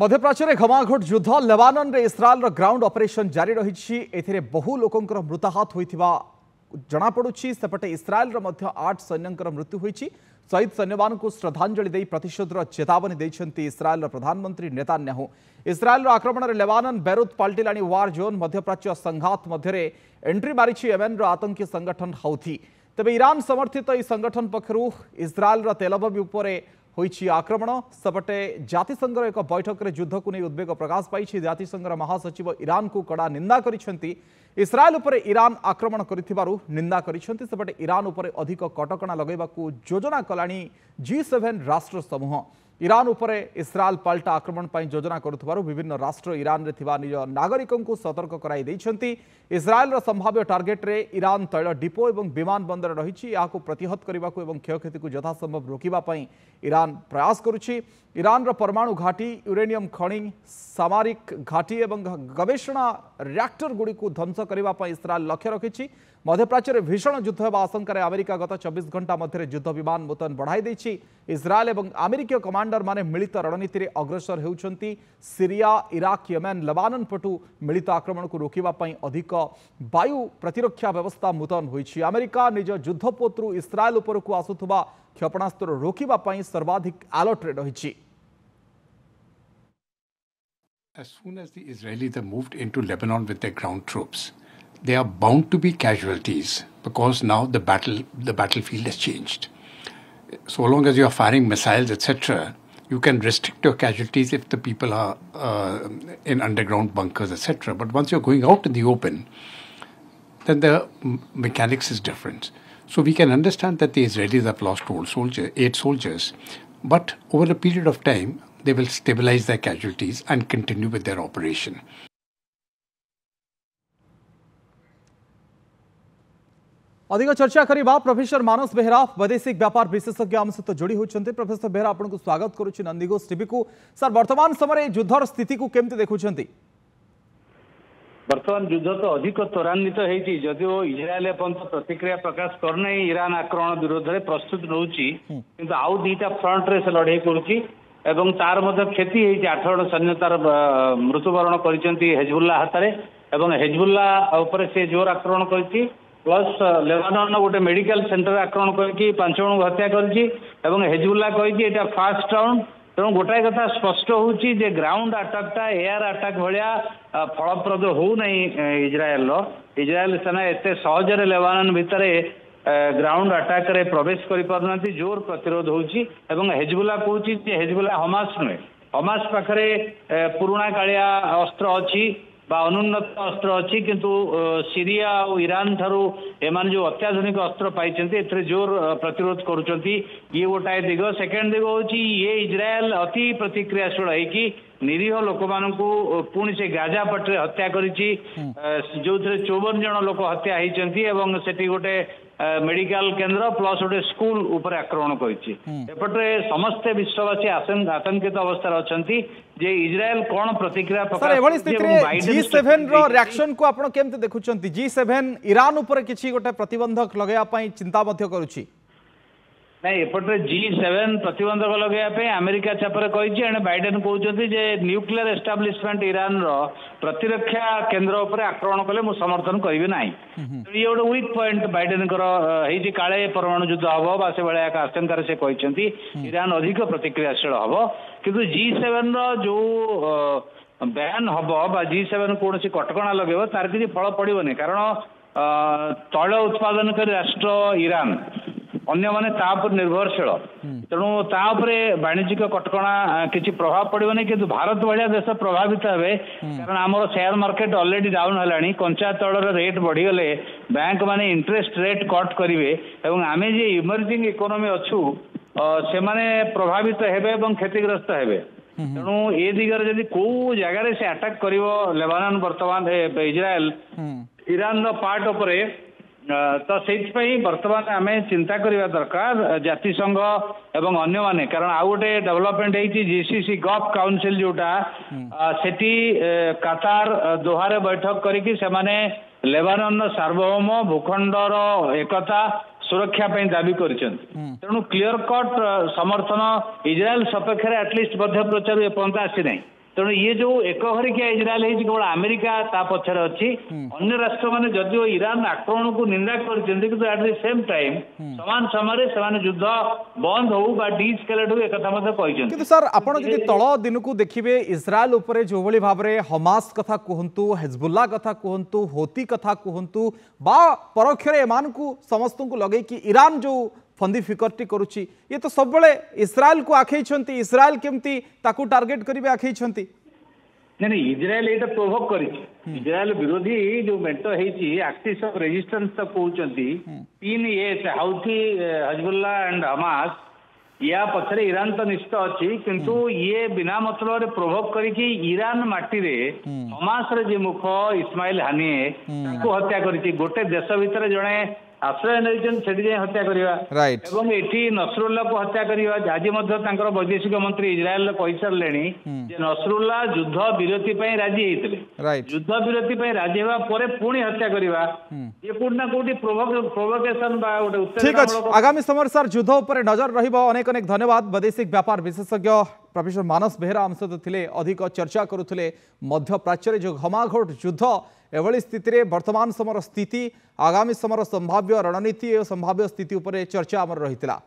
मध्यप्राच्य घमाघट युद्ध लेबानन में इस्राएल ground operation जारी रही बहु लोकों मृताहत होता जमापड़ी सेपटे इस्राएल मध्य आठ सैन्य मृत्यु होहीद सैन्य श्रद्धाजलि प्रतिशोधर चेतावनी देते इस्राएल प्रधानमंत्री नेतान्याहू इस्राएल आक्रमण में लेबानन बेरुत पलटिला वार जोन मध्यप्राच्य संघात मध्य एंट्री मारी एमएन रतंकी संगठन हाउथी तेज ईरान समर्थित संगठन पक्ष इज्राएल तेलबमी ହୋଇଛି ଆକ୍ରମଣ ସେପଟେ ଜାତିସଂଘର ଏକ ବୈଠକରେ ଯୁଦ୍ଧକୁ ନେଇ ଉଦ୍ବେଗ ପ୍ରକାଶ ପାଇଛି ଜାତିସଂଘର ମହାସଚିବ ଇରାନକୁ କଡ଼ା ନିନ୍ଦା କରିଛନ୍ତି ଇସ୍ରାଏଲ ଉପରେ ଇରାନ ଆକ୍ରମଣ କରିଥିବାରୁ ନିନ୍ଦା କରିଛନ୍ତି ସେପଟେ ଇରାନ ଉପରେ ଅଧିକ କଟକଣା ଲଗାଇବାକୁ ଯୋଜନା କଲାଣି ଜି ସେଭେନ୍ ରାଷ୍ଟ୍ର ସମୂହ 이란 ওপৰে ইস্ৰায়েল পল্ট আক্ৰমণ পৈ যোজনা কৰাত বিভিন্ন ৰাষ্ট্ৰ ইৰান ৰ থিবা নিজৰ নাগৰিকক সতৰ্ক কৰাই দিছন্তি ইস্ৰায়েলৰ সম্ভাৱ্য টার্গেট ৰে ইৰান তৈলা ডিপো আৰু বিমান বন্দৰ ৰহিছি ইয়াক প্ৰতিহত কৰিবাকৈ আৰু ক্ষয়ক্ষতিক যথাসম্ভৱ ৰোকিবাকৈ ইৰান প্ৰয়াস কৰুচি ইৰানৰ পৰমাণু ঘাটি ইউৰেনিয়াম খৰণিং সামৰিক ঘাটি আৰু গৱেষণা ৰেঅকਟਰ গুৰিক ধ্বংস কৰিবাকৈ ইস্ৰায়েল লক্ষ্য ৰখিছি मध्यप्राच्य भीषण युद्ध होगा आशंक आमेरिका गत चौबीस घंटा मध्य युद्ध विमान मुतयन बढ़ाई इज्राएल और आमेरिक कमाडर मैंने मिलित रणनीति में अग्रसर होरिया इराक यमेन लबानन पटु मिलित आक्रमण को रोकवाई अधिक वायु प्रतिरक्षा व्यवस्था मुतयन होमेरिका निज युद्धपोतु इस्राएल उपरक आसुवा क्षेपणास्त्र रोकवाई सर्वाधिक आलर्टे रही As soon as the Israelis have moved into Lebanon with their ground troops, there are bound to be casualties because now the battle the battlefield has changed. So long as you are firing missiles, etc., you can restrict your casualties if the people are uh, in underground bunkers, etc. But once you're going out in the open, then the mechanics is different. So we can understand that the Israelis have lost old soldier, eight soldiers, but over a period of time, they will stabilize their casualties and continue with their operation. अधिक चर्चा करवा professor मानस बेहरा वैदेशिक व्यापार विशेषज्ञ आम सहित जोड़ी होती प्रोफेसर बेहरा आपको स्वागत करुच्ची नंदीगोष टीवी को सर वर्तमान समय युद्धर स्थित को कमी देखुं बर्तमान युद्ध तो अधिक त्वरावित होदियों इज्राएल एपर्त प्रतिक्रिया प्रकाश करना इरान आक्रमण विरोध में प्रस्तुत हम्म। नौकरी आउ दीटा फ्रंट रे से लड़े करुच्ची तार क्षति होती आठ जन सैन्य तार मृत्युबरण करेजबुल्ला हाथ में हेजबुल्ला से जोर आक्रमण करती ପ୍ଲସ୍ ଲେବାନନ ଗୋଟେ ମେଡିକାଲ ସେଣ୍ଟର ଆକ୍ରମଣ କରିକି ପାଞ୍ଚ ଜଣଙ୍କୁ ହତ୍ୟା କରିଛି ଏବଂ ହେଜବୁଲ୍ଲା କହିଛି ଏଇଟା ଫାଷ୍ଟ ରାଉଣ୍ଡ ତେଣୁ ଗୋଟାଏ କଥା ସ୍ପଷ୍ଟ ହେଉଛି ଯେ ଗ୍ରାଉଣ୍ଡ ଆଟାକ୍ଟା ଏୟାର ଆଟାକ୍ ଭଳିଆ ଫଳପ୍ରଦ ହେଉନାହିଁ ଇସ୍ରାଏଲର ଇସ୍ରାଏଲ ସେନା ଏତେ ସହଜରେ ଲେବାନନ ଭିତରେ ଗ୍ରାଉଣ୍ଡ ଆଟାକ୍ରେ ପ୍ରବେଶ କରିପାରୁନାହାନ୍ତି ଜୋର ପ୍ରତିରୋଧ ହେଉଛି ଏବଂ ହେଜବୁଲା କହୁଛି ଯେ ହେଜବୁଲା ହମାସ ନୁହେଁ ହମାସ ପାଖରେ ପୁରୁଣା କାଳିଆ ଅସ୍ତ୍ର ଅଛି अनुन्नत अस्त्र अच्छी किंतु सीरिया और ईरान ठारू एम जो अत्याधुनिक अस्त्र पाई ए जोर प्रतिरोध करुंचे गोटाए दिग सेकेंड दिग हूँ ये इज्राएल अति प्रतिक्रियाशील है निरीह लोक पुणी से गाजापटे हत्या करो थे चौवन जन लोक हत्या होती गोटे ମେଡିକାଲ କେନ୍ଦ୍ର ପ୍ଲସ ଗୋଟେ ସ୍କୁଲ ଉପରେ ଆକ୍ରମଣ କରିଛି ଏପଟେ ସମସ୍ତେ ବିଶ୍ୱବାସୀ ଆତଙ୍କିତ ଅବସ୍ଥାରେ ଅଛନ୍ତି ଯେ ଇସ୍ରାଏଲ କ'ଣ ପ୍ରତିକ୍ରିୟା ପ୍ରକାଶ ଏଭଳି ସ୍ଥିତିରେ ଜି ସେଭେନର ରିଆକ୍ସନକୁ ଆପଣ କେମିତି ଦେଖୁଛନ୍ତି ଜି ସେଭେନ ଇରାନ ଉପରେ କିଛି ଗୋଟେ ପ୍ରତିବନ୍ଧକ ଲଗାଇବା ପାଇଁ ଚିନ୍ତା ମଧ୍ୟ କରୁଛି ନାଇଁ ଏପଟରେ ଜି ସେଭେନ୍ ପ୍ରତିବନ୍ଧକ ଲଗାଇବା ପାଇଁ ଆମେରିକା ଚାପରେ କହିଛି ଏଣେ ବାଇଡେନ୍ କହୁଛନ୍ତି ଯେ ନ୍ୟୁକ୍ଲିୟର ଏଷ୍ଟାବ୍ଲିଶମେଣ୍ଟ ଇରାନର ପ୍ରତିରକ୍ଷା କେନ୍ଦ୍ର ଉପରେ ଆକ୍ରମଣ କଲେ ମୁଁ ସମର୍ଥନ କରିବି ନାହିଁ ଇଏ ଗୋଟେ ୱିକ୍ ପଏଣ୍ଟ ବାଇଡେନଙ୍କର ହେଇଛି କାଳେ ପରମାଣୁ ଯୁଦ୍ଧ ହବ ବା ସେଭଳିଆ ଏକ ଆଶଙ୍କାରେ ସେ କହିଛନ୍ତି ଇରାନ ଅଧିକ ପ୍ରତିକ୍ରିୟାଶୀଳ ହବ କିନ୍ତୁ ଜି ସେଭେନର ଯୋଉ ବ୍ୟାନ୍ ହବ ବା ଜି ସେଭେନ୍ କୌଣସି କଟକଣା ଲଗେଇବ ତାର କିଛି ଫଳ ପଡ଼ିବନି କାରଣ ତୈଳ ଉତ୍ପାଦନକାରୀ ରାଷ୍ଟ୍ର ଇରାନ ଅନ୍ୟମାନେ ତା ଉପରେ ନିର୍ଭରଶୀଳ ତେଣୁ ତା ଉପରେ ବାଣିଜ୍ୟିକ କଟକଣା କିଛି ପ୍ରଭାବ ପଡ଼ିବନି କିନ୍ତୁ ଭାରତ ଭଳିଆ ଦେଶ ପ୍ରଭାବିତ ହେବେ କାରଣ ଆମର ସେୟାର ମାର୍କେଟ ଅଲରେଡି ଡାଉନ ହେଲାଣି କଞ୍ଚା ତୈଳର ରେଟ୍ ବଢ଼ିଗଲେ ବ୍ୟାଙ୍କ ମାନେ ଇଣ୍ଟରେଷ୍ଟ ରେଟ୍ କଟ୍ କରିବେ ଏବଂ ଆମେ ଯେ ଇମର୍ଜିଂ ଇକୋନୋମି ଅଛୁ ସେମାନେ ପ୍ରଭାବିତ ହେବେ ଏବଂ କ୍ଷତିଗ୍ରସ୍ତ ହେବେ ତେଣୁ ଏ ଦିଗରେ ଯଦି କୋଉ ଜାଗାରେ ସେ ଆଟାକ୍ କରିବ ଲେବାନନ ବର୍ତ୍ତମାନ ଇସ୍ରାଏଲ ଇରାନର ପାର୍ଟ ଉପରେ ତ ସେଇଥିପାଇଁ ବର୍ତ୍ତମାନ ଆମେ ଚିନ୍ତା କରିବା ଦରକାର ଜାତିସଂଘ ଏବଂ ଅନ୍ୟମାନେ କାରଣ ଆଉ ଗୋଟେ ଡେଭଲପମେଣ୍ଟ ହେଇଛି ଜିସିସି ଗଭ୍ କାଉନସିଲ ଯୋଉଟା ସେଠି କାତାର ଦୋହାରେ ବୈଠକ କରିକି ସେମାନେ ଲେବାନନର ସାର୍ବଭୌମ ଭୂଖଣ୍ଡର ଏକତା ସୁରକ୍ଷା ପାଇଁ ଦାବି କରିଛନ୍ତି ତେଣୁ କ୍ଲିୟର କଟ୍ ସମର୍ଥନ ଇସ୍ରାଏଲ ସପକ୍ଷରେ ଆଟଲିଷ୍ଟ ମଧ୍ୟ ପ୍ରଚାର ଏପର୍ଯ୍ୟନ୍ତ ଆସିନାହିଁ तेणु ये जो एक घरिकिया इज्राएल है केवल आमेरिका ता पचरे अन्य राष्ट्र मैंने जदिव ईरान आक्रमण को निंदा करट टाइम समान समय युद्ध बंद हो डीट हो एक कि सर आपड़ी तल दिन को देखिए इज्राएल उपर जो भाव में हमास कथा कहतु हेजबुल्ला कथा कहतु होती कथा कहतु बा परोक्ष समस्त को लगे कि ईरान जो फंदी फिकरटी करुँच ये तो सब इस्राएल को आखेई इस्राएल केमती ताकू टार्गेट करेंगे आखेई नहीं नहीं इज्राएल ये प्रोभोग कर इज्राएल विरोधी जो मेट है कौन पीन एच हाउथी हजबुल्ला एंड हमास या पक्षरे ईरान तो निश्चित अच्छी किंतु ये बिना मतलब रे प्रभाव करी कि रे हमास मुख इस्माइल हानिए हत्या करी देश भीतर जणे ଆଶ୍ରୟ ନେଇଛନ୍ତି ସେଠି ଯାଇ ହତ୍ୟା କରିବା ଏବଂ ଏଠି ନସରୁଲ୍ଲାକୁ ହତ୍ୟା କରିବା ଆଜି ମଧ୍ୟ ତାଙ୍କର ବୈଦେଶିକ ମନ୍ତ୍ରୀ ଇସ୍ରାଏଲ କହିସାରିଲେଣି ଯେ ନସରୁଲ୍ଲା ଯୁଦ୍ଧ ବିରତି ପାଇଁ ରାଜି ହେଇଥିଲେ ଯୁଦ୍ଧ ବିରତି ପାଇଁ ରାଜି ହେବା ପରେ ପୁଣି ହତ୍ୟା କରିବା ଇଏ କୋଉଠି ନା କୋଉଠି ପ୍ରୋଭୋକେସନ ବା ଗୋଟେ ଠିକ ଅଛି ଆଗାମୀ ସମୟରେ ସାର୍ ଯୁଦ୍ଧ ଉପରେ ନଜର ରହିବ ଅନେକ ଅନେକ ଧନ୍ୟବାଦ ବୈଦେଶିକ ବ୍ୟାପାର ବିଶେଷଜ୍ଞ ପ୍ରଫେସର ମାନସ ବେହେରା ଆମ ସହିତ ଥିଲେ ଅଧିକ ଚର୍ଚ୍ଚା କରୁଥିଲେ ମଧ୍ୟପ୍ରାଚ୍ୟରେ ଯେଉଁ ଘମାଘୋଟ ଯୁଦ୍ଧ ଏଭଳି ସ୍ଥିତିରେ ବର୍ତ୍ତମାନ ସମୟର ସ୍ଥିତି ଆଗାମୀ ସମୟର ସମ୍ଭାବ୍ୟ ରଣନୀତି ଓ ସମ୍ଭାବ୍ୟ ସ୍ଥିତି ଉପରେ ଚର୍ଚ୍ଚା ଆମର ରହିଥିଲା